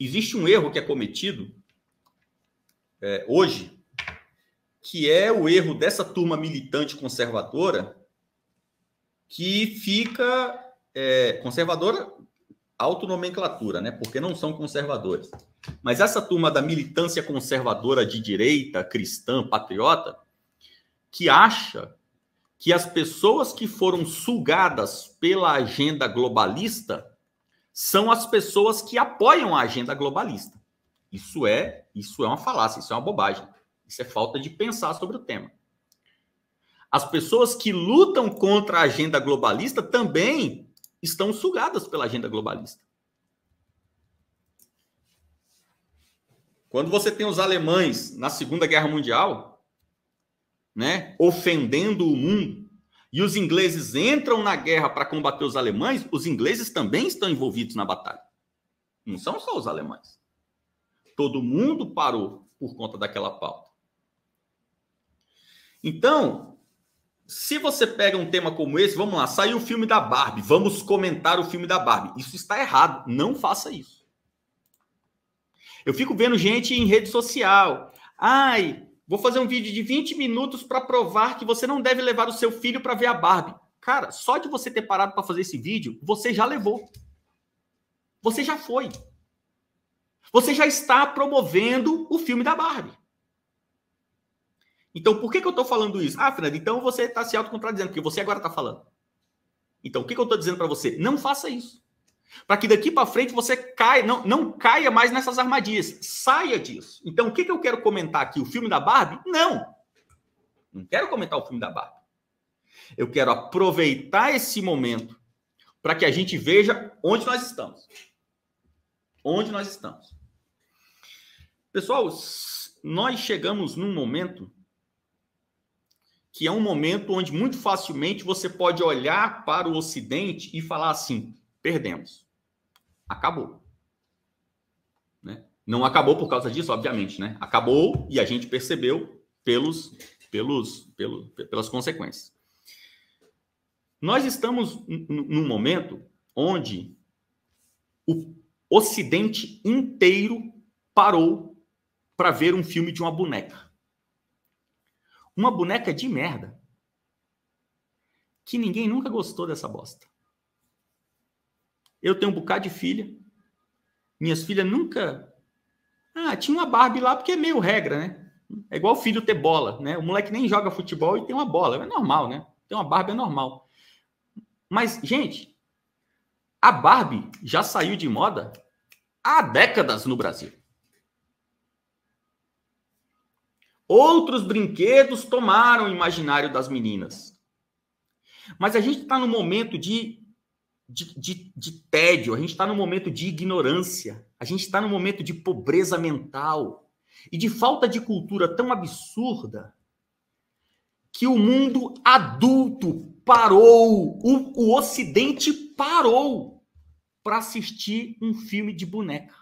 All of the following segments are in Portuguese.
existe um erro que é cometido é, hoje, que é o erro dessa turma militante conservadora que fica é, conservadora autonomenclatura, né? Porque não são conservadores. Mas essa turma da militância conservadora de direita, cristã, patriota, que acha que as pessoas que foram sugadas pela agenda globalista são as pessoas que apoiam a agenda globalista. Isso é, isso é uma falácia, isso é uma bobagem. Isso é falta de pensar sobre o tema. As pessoas que lutam contra a agenda globalista também estão sugadas pela agenda globalista. Quando você tem os alemães na Segunda Guerra Mundial, né, ofendendo o mundo, e os ingleses entram na guerra para combater os alemães, os ingleses também estão envolvidos na batalha. Não são só os alemães. Todo mundo parou por conta daquela pauta. Então, se você pega um tema como esse, vamos lá, saiu o filme da Barbie, vamos comentar o filme da Barbie. Isso está errado, não faça isso. Eu fico vendo gente em rede social. Ai, Vou fazer um vídeo de 20 minutos para provar que você não deve levar o seu filho para ver a Barbie. Cara, só de você ter parado para fazer esse vídeo, você já levou. Você já foi. Você já está promovendo o filme da Barbie. Então, por que, que eu estou falando isso? Ah, Fernando, então você está se autocontradizendo, porque você agora está falando. Então, o que, que eu estou dizendo para você? Não faça isso. Para que daqui para frente você caia, não, não caia mais nessas armadilhas. Saia disso. Então, o que, que eu quero comentar aqui? O filme da Barbie? Não. Não quero comentar o filme da Barbie. Eu quero aproveitar esse momento para que a gente veja onde nós estamos. Onde nós estamos. Pessoal, nós chegamos num momento que é um momento onde muito facilmente você pode olhar para o Ocidente e falar assim: Perdemos. Acabou. Né? Não acabou por causa disso, obviamente, né? Acabou e a gente percebeu pelos, pelos, pelo, pelas consequências. Nós estamos num momento onde o Ocidente inteiro parou para ver um filme de uma boneca. Uma boneca de merda. Que ninguém nunca gostou dessa bosta. Eu tenho um bocado de filha. Minhas filhas nunca. Ah, tinha uma Barbie lá porque é meio regra, né? É igual o filho ter bola, né? O moleque nem joga futebol e tem uma bola. É normal, né? Tem uma Barbie é normal. Mas, gente, a Barbie já saiu de moda há décadas no Brasil. Outros brinquedos tomaram o imaginário das meninas. Mas a gente está no momento de de, de, de tédio, a gente está num momento de ignorância, a gente está num momento de pobreza mental e de falta de cultura tão absurda que o mundo adulto parou, o, o Ocidente parou para assistir um filme de boneca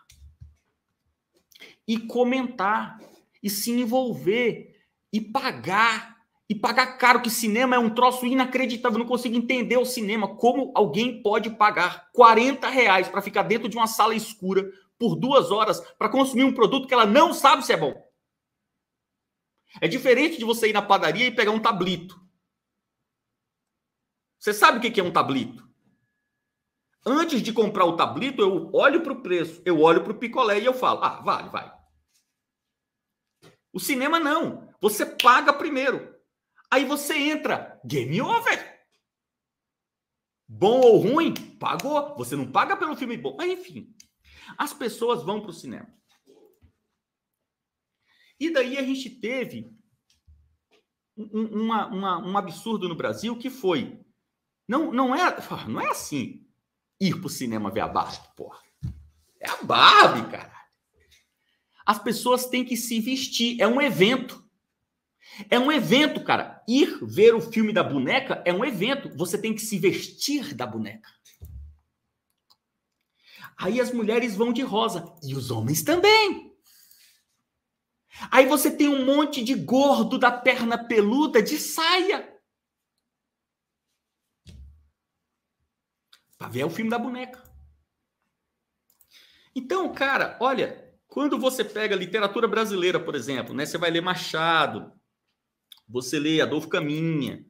e comentar e se envolver e pagar e pagar caro, que cinema é um troço inacreditável. Não consigo entender o cinema. Como alguém pode pagar 40 reais para ficar dentro de uma sala escura por duas horas para consumir um produto que ela não sabe se é bom? É diferente de você ir na padaria e pegar um tablito. Você sabe o que é um tablito? Antes de comprar o tablito, eu olho para o preço, eu olho para o picolé e eu falo: ah, vale, vai. O cinema não. Você paga primeiro. Aí você entra, game over. Bom ou ruim, pagou. Você não paga pelo filme bom. Mas enfim, as pessoas vão para o cinema. E daí a gente teve um, uma, uma, um absurdo no Brasil que foi. Não, não, é, não é assim ir para o cinema ver a Barbie, porra. É a Barbie, cara. As pessoas têm que se vestir. É um evento. É um evento, cara ir ver o filme da boneca é um evento. Você tem que se vestir da boneca. Aí as mulheres vão de rosa e os homens também. Aí você tem um monte de gordo da perna peluda de saia. Para ver o filme da boneca. Então, cara, olha, quando você pega literatura brasileira, por exemplo, né, você vai ler Machado, você lê Adolfo Caminha,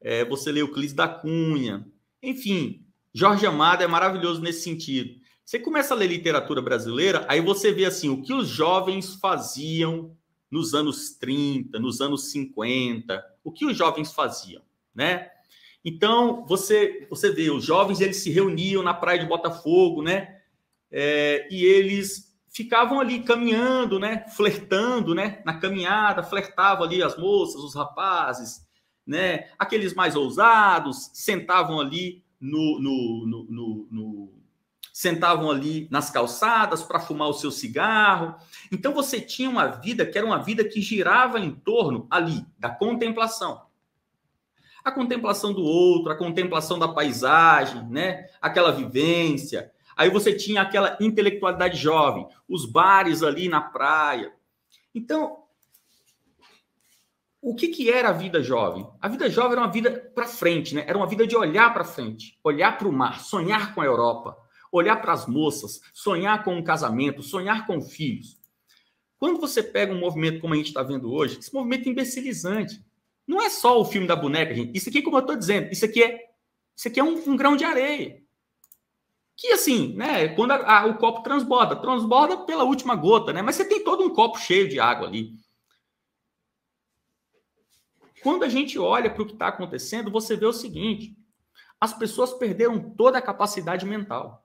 é, você lê Euclides da Cunha, enfim, Jorge Amado é maravilhoso nesse sentido. Você começa a ler literatura brasileira, aí você vê assim o que os jovens faziam nos anos 30, nos anos 50, o que os jovens faziam, né? Então, você você vê, os jovens eles se reuniam na praia de Botafogo, né? É, e eles ficavam ali caminhando, né, flertando, né, na caminhada, flertavam ali as moças, os rapazes, né, aqueles mais ousados sentavam ali no, no, no, no, no sentavam ali nas calçadas para fumar o seu cigarro. Então você tinha uma vida que era uma vida que girava em torno ali da contemplação. A contemplação do outro, a contemplação da paisagem, né? Aquela vivência, Aí você tinha aquela intelectualidade jovem, os bares ali na praia. Então, o que, que era a vida jovem? A vida jovem era uma vida para frente, né? Era uma vida de olhar para frente, olhar para o mar, sonhar com a Europa, olhar para as moças, sonhar com um casamento, sonhar com filhos. Quando você pega um movimento como a gente está vendo hoje, esse movimento é imbecilizante. Não é só o filme da boneca, gente. Isso aqui, como eu estou dizendo, isso aqui é, isso aqui é um, um grão de areia que assim, né, quando a, a, o copo transborda, transborda pela última gota, né? Mas você tem todo um copo cheio de água ali. Quando a gente olha para o que está acontecendo, você vê o seguinte: as pessoas perderam toda a capacidade mental.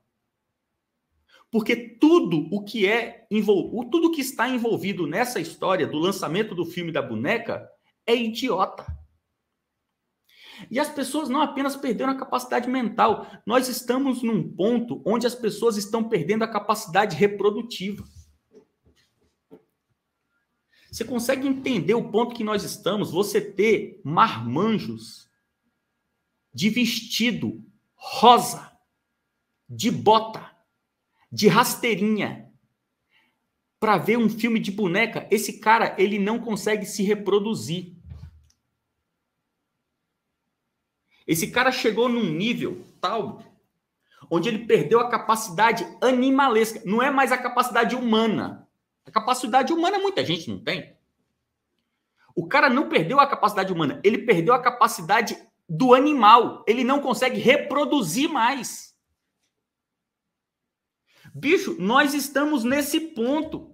Porque tudo o que é envol... tudo que está envolvido nessa história do lançamento do filme da boneca é idiota. E as pessoas não apenas perderam a capacidade mental, nós estamos num ponto onde as pessoas estão perdendo a capacidade reprodutiva. Você consegue entender o ponto que nós estamos? Você ter marmanjos de vestido rosa, de bota, de rasteirinha, para ver um filme de boneca, esse cara ele não consegue se reproduzir. Esse cara chegou num nível tal onde ele perdeu a capacidade animalesca. Não é mais a capacidade humana. A capacidade humana muita gente não tem. O cara não perdeu a capacidade humana, ele perdeu a capacidade do animal. Ele não consegue reproduzir mais. Bicho, nós estamos nesse ponto.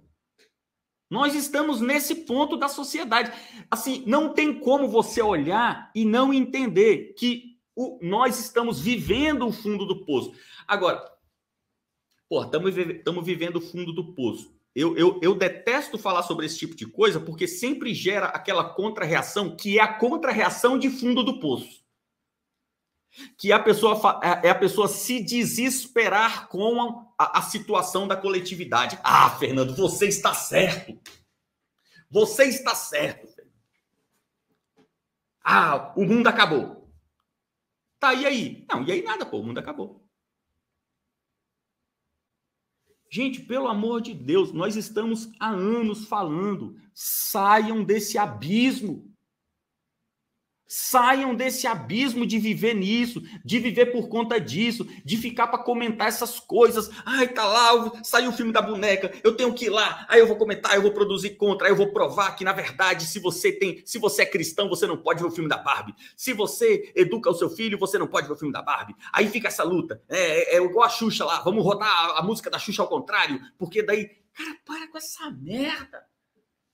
Nós estamos nesse ponto da sociedade. Assim, não tem como você olhar e não entender que o, nós estamos vivendo o fundo do poço. Agora, estamos vivendo o fundo do poço. Eu, eu, eu detesto falar sobre esse tipo de coisa porque sempre gera aquela contra-reação que é a contra-reação de fundo do poço que a pessoa é, é a pessoa se desesperar com a, a, situação da coletividade. Ah, Fernando, você está certo. Você está certo. Ah, o mundo acabou. Tá, e aí? Não, e aí nada, pô, o mundo acabou. Gente, pelo amor de Deus, nós estamos há anos falando, saiam desse abismo. Saiam desse abismo de viver nisso, de viver por conta disso, de ficar para comentar essas coisas. Ai, tá lá, saiu o filme da boneca, eu tenho que ir lá. Aí eu vou comentar, eu vou produzir contra, eu vou provar que na verdade, se você tem, se você é cristão, você não pode ver o filme da Barbie. Se você educa o seu filho, você não pode ver o filme da Barbie. Aí fica essa luta. É, é, é igual a Xuxa lá, vamos rodar a, a música da Xuxa ao contrário, porque daí, cara, para com essa merda.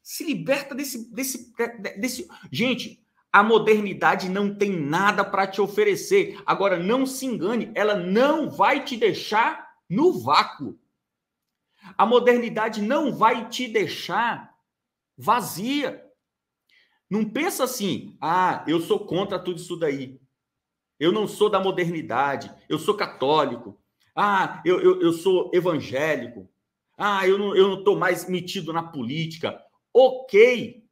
Se liberta desse desse desse gente, a modernidade não tem nada para te oferecer. Agora, não se engane, ela não vai te deixar no vácuo. A modernidade não vai te deixar vazia. Não pensa assim, ah, eu sou contra tudo isso daí. Eu não sou da modernidade, eu sou católico. Ah, eu, eu, eu sou evangélico. Ah, eu não estou eu não mais metido na política. Ok,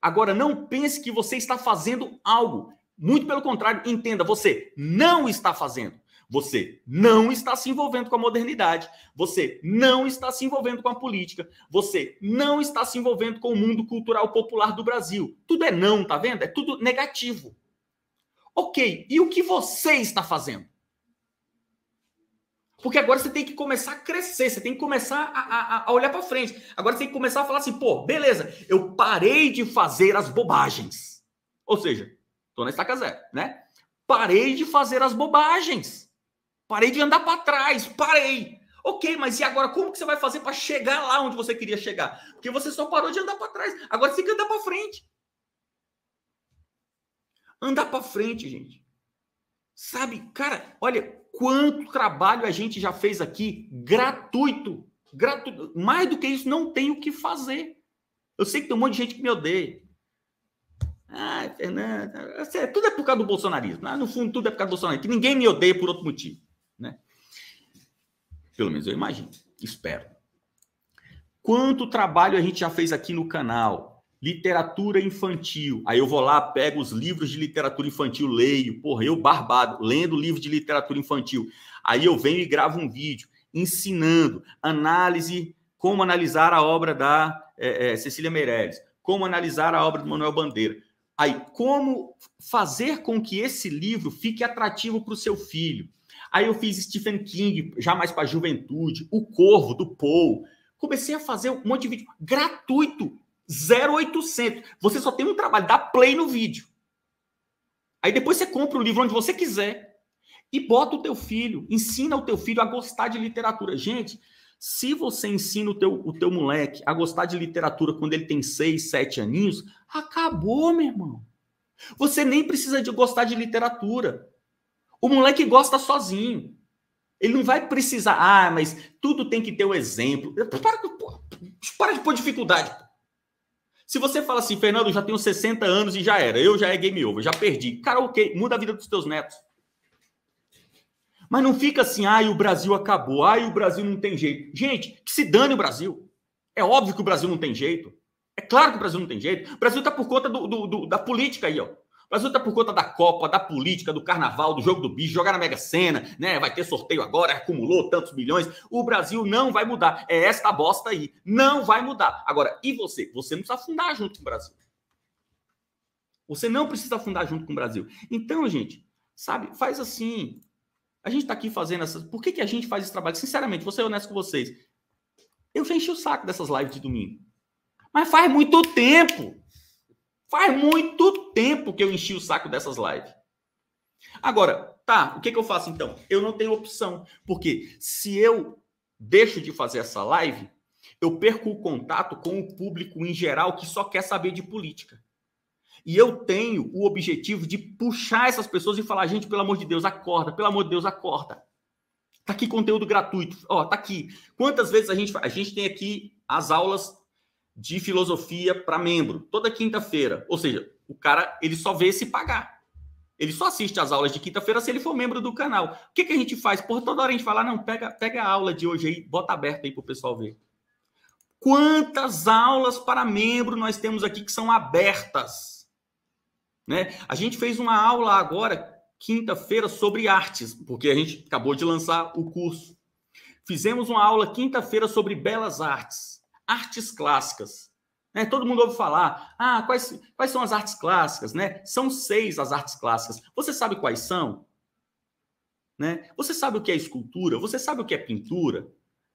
Agora, não pense que você está fazendo algo. Muito pelo contrário, entenda, você não está fazendo. Você não está se envolvendo com a modernidade, você não está se envolvendo com a política, você não está se envolvendo com o mundo cultural popular do Brasil. Tudo é não, tá vendo? É tudo negativo. Ok, e o que você está fazendo? Porque agora você tem que começar a crescer, você tem que começar a, a, a olhar para frente. Agora você tem que começar a falar assim, pô, beleza, eu parei de fazer as bobagens. Ou seja, tô na estaca zero, né? Parei de fazer as bobagens. Parei de andar para trás, parei. Ok, mas e agora como que você vai fazer para chegar lá onde você queria chegar? Porque você só parou de andar para trás, agora você tem que andar para frente. Andar para frente, gente. Sabe, cara, olha, quanto trabalho a gente já fez aqui gratuito. gratuito. Mais do que isso, não tem o que fazer. Eu sei que tem um monte de gente que me odeia. Ah, Fernando, é, tudo é por causa do bolsonarismo. Ah, no fundo, tudo é por causa do bolsonarismo. Que ninguém me odeia por outro motivo. Né? Pelo menos eu imagino. Espero. Quanto trabalho a gente já fez aqui no canal? literatura infantil. Aí eu vou lá, pego os livros de literatura infantil, leio, porra, eu barbado, lendo livro de literatura infantil. Aí eu venho e gravo um vídeo ensinando análise, como analisar a obra da é, é, Cecília Meirelles, como analisar a obra do Manuel Bandeira. Aí, como fazer com que esse livro fique atrativo para o seu filho. Aí eu fiz Stephen King, já mais para a juventude, O Corvo, do Paul. Comecei a fazer um monte de vídeo gratuito 0,800. Você só tem um trabalho, dá play no vídeo. Aí depois você compra o livro onde você quiser e bota o teu filho, ensina o teu filho a gostar de literatura. Gente, se você ensina o teu, o teu moleque a gostar de literatura quando ele tem 6, 7 aninhos, acabou, meu irmão. Você nem precisa de gostar de literatura. O moleque gosta sozinho. Ele não vai precisar, ah, mas tudo tem que ter o um exemplo. Para, para de pôr dificuldade. Se você fala assim, Fernando, já tenho 60 anos e já era, eu já é game over, já perdi. Cara, ok, muda a vida dos teus netos. Mas não fica assim, ai, o Brasil acabou, ai, o Brasil não tem jeito. Gente, que se dane o Brasil. É óbvio que o Brasil não tem jeito. É claro que o Brasil não tem jeito. O Brasil está por conta do, do, do, da política aí, ó. Mas outra tá por conta da Copa, da política, do carnaval, do jogo do bicho, jogar na Mega Sena, né? Vai ter sorteio agora, acumulou tantos milhões. O Brasil não vai mudar. É esta bosta aí. Não vai mudar. Agora, e você? Você não precisa afundar junto com o Brasil. Você não precisa afundar junto com o Brasil. Então, gente, sabe, faz assim. A gente está aqui fazendo essas. Por que, que a gente faz esse trabalho? Sinceramente, vou ser honesto com vocês. Eu já enchi o saco dessas lives de domingo. Mas faz muito tempo. Faz muito tempo que eu enchi o saco dessas lives. Agora, tá, o que, que eu faço então? Eu não tenho opção, porque se eu deixo de fazer essa live, eu perco o contato com o público em geral que só quer saber de política. E eu tenho o objetivo de puxar essas pessoas e falar: gente, pelo amor de Deus, acorda, pelo amor de Deus, acorda. Tá aqui conteúdo gratuito, ó, tá aqui. Quantas vezes a gente a gente tem aqui as aulas de filosofia para membro, toda quinta-feira. Ou seja, o cara ele só vê se pagar. Ele só assiste as aulas de quinta-feira se ele for membro do canal. O que, que a gente faz? Por toda hora a gente fala, não, pega, pega a aula de hoje aí, bota aberta aí para o pessoal ver. Quantas aulas para membro nós temos aqui que são abertas? Né? A gente fez uma aula agora, quinta-feira, sobre artes, porque a gente acabou de lançar o curso. Fizemos uma aula quinta-feira sobre belas artes artes clássicas. Né? Todo mundo ouve falar, ah, quais, quais são as artes clássicas, né? São seis as artes clássicas. Você sabe quais são? Né? Você sabe o que é escultura? Você sabe o que é pintura?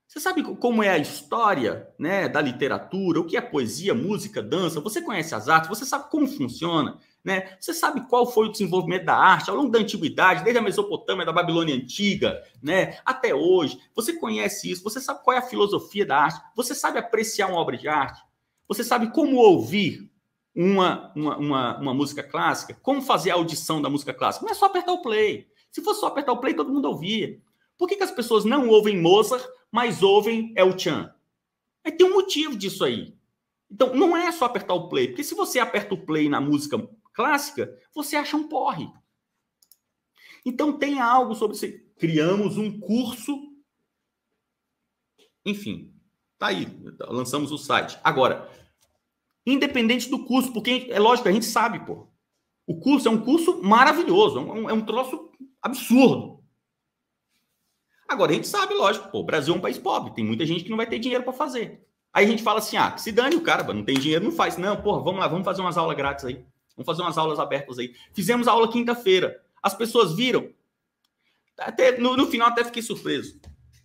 Você sabe como é a história né, da literatura, o que é poesia, música, dança? Você conhece as artes? Você sabe como funciona? Né? Você sabe qual foi o desenvolvimento da arte ao longo da antiguidade, desde a Mesopotâmia, da Babilônia antiga, né? até hoje. Você conhece isso, você sabe qual é a filosofia da arte, você sabe apreciar uma obra de arte, você sabe como ouvir uma, uma, uma, uma música clássica, como fazer a audição da música clássica. Não é só apertar o play. Se fosse só apertar o play, todo mundo ouvia. Por que, que as pessoas não ouvem Mozart, mas ouvem El Chan? Aí tem um motivo disso aí. Então, não é só apertar o play, porque se você aperta o play na música clássica, você acha um porre. Então tem algo sobre você. Criamos um curso. Enfim, tá aí. Lançamos o site. Agora, independente do curso, porque é lógico, a gente sabe, pô. O curso é um curso maravilhoso, é um, é um é troço absurdo. Agora, a gente sabe, lógico, pô, o Brasil é um país pobre, tem muita gente que não vai ter dinheiro para fazer. Aí a gente fala assim: ah, se dane o cara, não tem dinheiro, não faz. Não, porra, vamos lá, vamos fazer umas aulas grátis aí. Vamos fazer umas aulas abertas aí. Fizemos a aula quinta-feira. As pessoas viram. Até, no, no, final até fiquei surpreso.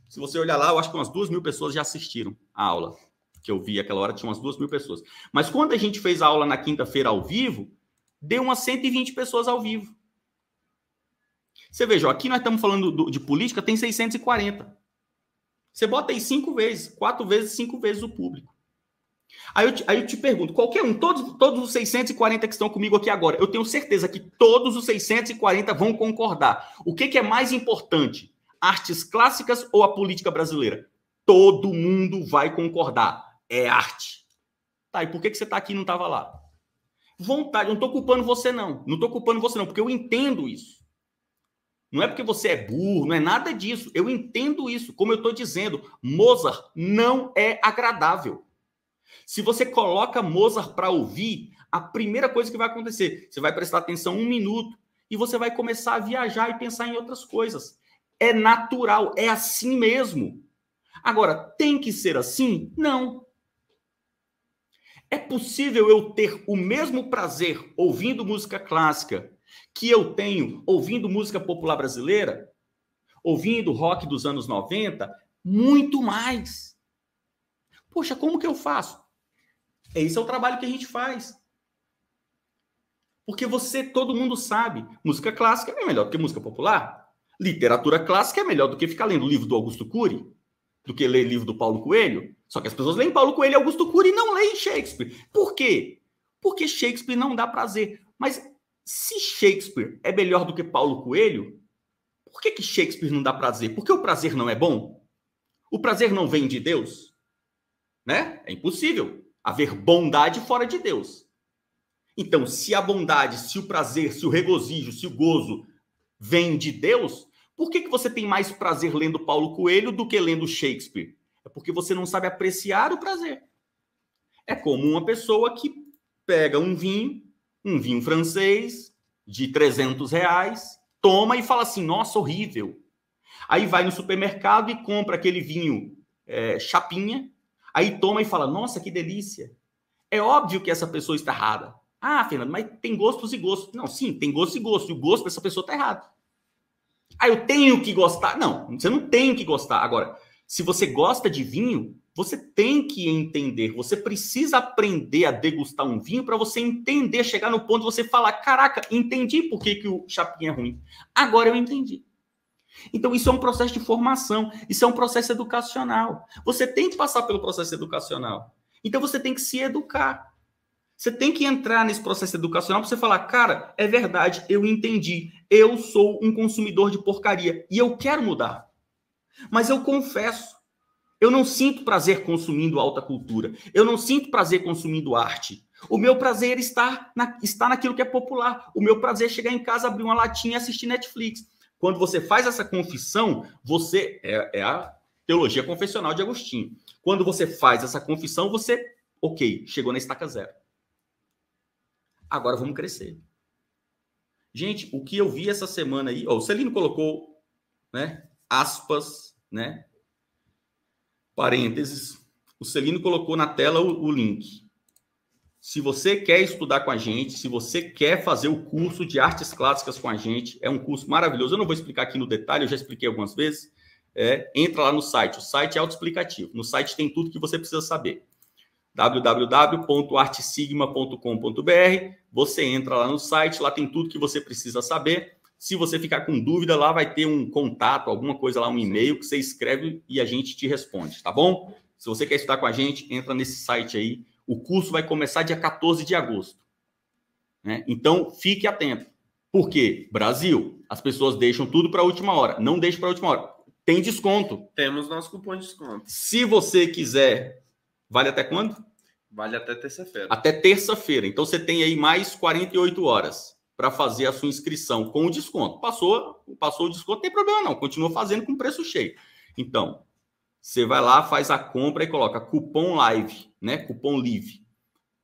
Se você olhar lá, eu acho que umas duas mil pessoas já assistiram a aula. Que eu vi aquela hora, tinha umas duas mil pessoas. Mas quando a gente fez a aula na quinta-feira ao vivo, deu umas 120 pessoas ao vivo. Você veja, ó, aqui nós estamos falando do, de política, tem 640. Você bota aí cinco vezes, quatro vezes, cinco vezes o público. Aí eu, te, aí eu te pergunto, qualquer um, todos, todos os 640 que estão comigo aqui agora, eu tenho certeza que todos os 640 vão concordar. O que, que é mais importante, artes clássicas ou a política brasileira? Todo mundo vai concordar. É arte. Tá, e por que, que você está aqui e não estava lá? Vontade, eu não estou culpando você, não. Não estou culpando você, não, porque eu entendo isso. Não é porque você é burro, não é nada disso. Eu entendo isso. Como eu estou dizendo, Mozart não é agradável. Se você coloca Mozart para ouvir, a primeira coisa que vai acontecer, você vai prestar atenção um minuto e você vai começar a viajar e pensar em outras coisas. É natural, é assim mesmo. Agora, tem que ser assim? Não. É possível eu ter o mesmo prazer ouvindo música clássica que eu tenho ouvindo música popular brasileira, ouvindo rock dos anos 90, muito mais. Poxa, como que eu faço? É, esse é o trabalho que a gente faz. Porque você, todo mundo sabe, música clássica é melhor do que música popular. Literatura clássica é melhor do que ficar lendo livro do Augusto Cury, do que ler livro do Paulo Coelho. Só que as pessoas leem Paulo Coelho e Augusto Cury e não leem Shakespeare. Por quê? Porque Shakespeare não dá prazer. Mas se Shakespeare é melhor do que Paulo Coelho, por que, que Shakespeare não dá prazer? Porque o prazer não é bom? O prazer não vem de Deus? né? É impossível haver bondade fora de Deus. Então, se a bondade, se o prazer, se o regozijo, se o gozo vem de Deus, por que, que você tem mais prazer lendo Paulo Coelho do que lendo Shakespeare? É porque você não sabe apreciar o prazer. É como uma pessoa que pega um vinho, um vinho francês, de 300 reais, toma e fala assim: nossa, horrível. Aí vai no supermercado e compra aquele vinho é, chapinha, Aí toma e fala: Nossa, que delícia. É óbvio que essa pessoa está errada. Ah, Fernando, mas tem gostos e gostos. Não, sim, tem gostos e gostos. E o gosto dessa pessoa está errado. Ah, eu tenho que gostar. Não, você não tem que gostar. Agora, se você gosta de vinho, você tem que entender. Você precisa aprender a degustar um vinho para você entender, chegar no ponto de você falar: Caraca, entendi por que, que o Chapinha é ruim. Agora eu entendi. Então, isso é um processo de formação, isso é um processo educacional. Você tem que passar pelo processo educacional. Então, você tem que se educar. Você tem que entrar nesse processo educacional para você falar, cara, é verdade, eu entendi, eu sou um consumidor de porcaria e eu quero mudar. Mas eu confesso, eu não sinto prazer consumindo alta cultura, eu não sinto prazer consumindo arte. O meu prazer está, na, está naquilo que é popular. O meu prazer é chegar em casa, abrir uma latinha e assistir Netflix. Quando você faz essa confissão, você. É, é a teologia confessional de Agostinho. Quando você faz essa confissão, você. Ok, chegou na estaca zero. Agora vamos crescer. Gente, o que eu vi essa semana aí. Ó, o Celino colocou, né? Aspas, né? Parênteses. O Celino colocou na tela o, o link. Se você quer estudar com a gente, se você quer fazer o curso de artes clássicas com a gente, é um curso maravilhoso. Eu não vou explicar aqui no detalhe, eu já expliquei algumas vezes. É, entra lá no site, o site é autoexplicativo. No site tem tudo que você precisa saber. www.artesigma.com.br. Você entra lá no site, lá tem tudo que você precisa saber. Se você ficar com dúvida, lá vai ter um contato, alguma coisa lá, um e-mail que você escreve e a gente te responde, tá bom? Se você quer estudar com a gente, entra nesse site aí o curso vai começar dia 14 de agosto. Né? Então, fique atento. Por quê? Brasil, as pessoas deixam tudo para a última hora. Não deixe para a última hora. Tem desconto. Temos nosso cupom de desconto. Se você quiser, vale até quando? Vale até terça-feira. Até terça-feira. Então você tem aí mais 48 horas para fazer a sua inscrição com o desconto. Passou, passou o desconto, não tem problema não, continua fazendo com preço cheio. Então, você vai lá, faz a compra e coloca cupom live, né? Cupom live.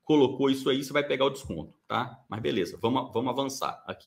Colocou isso aí, você vai pegar o desconto, tá? Mas beleza, vamos, vamos avançar aqui.